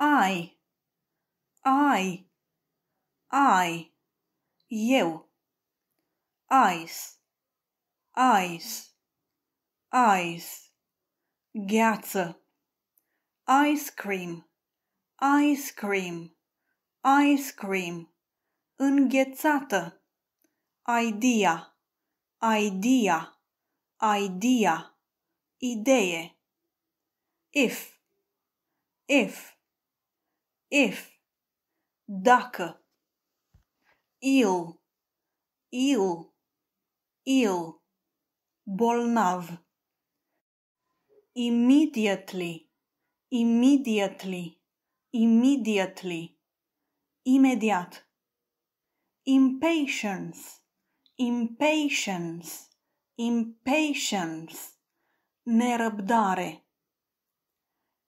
I, I, I, you. ice, ice, ice, gheață, ice cream, ice cream, ice cream, înghețată, idea, idea, idea, idee, if, if, if, dacă, il, il, il, bolnav. Immediately, immediately, immediately, imediat. Impatience, impatience, impatience, nerăbdare.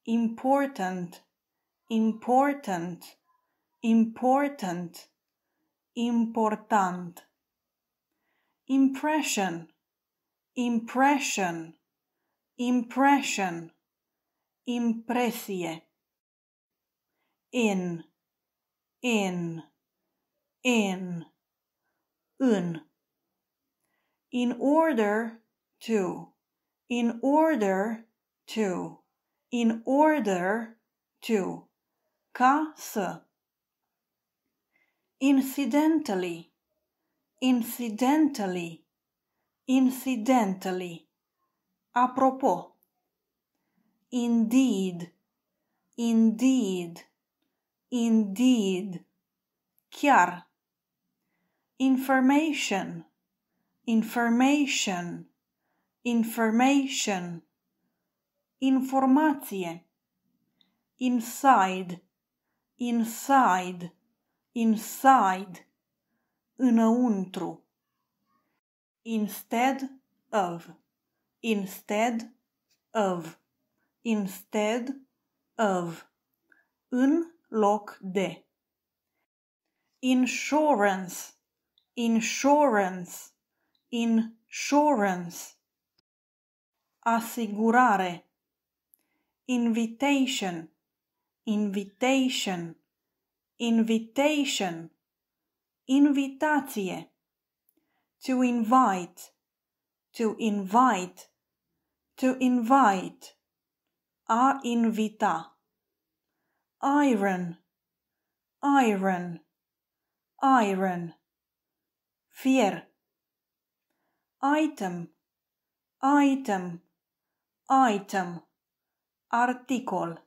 Important, important, important, important. Impression, impression, impression, impressie. In, in, in, un. In order to, in order to, in order to ca incidentally incidentally incidentally Apropos. indeed indeed indeed chiar information information information informație inside inside, inside, înăuntru. Instead of, instead of, instead of, în loc de. Insurance, insurance, insurance. Asigurare. Invitation invitation, invitation, invitatie, to invite, to invite, to invite, a invita, iron, iron, iron, fear, item, item, item, article.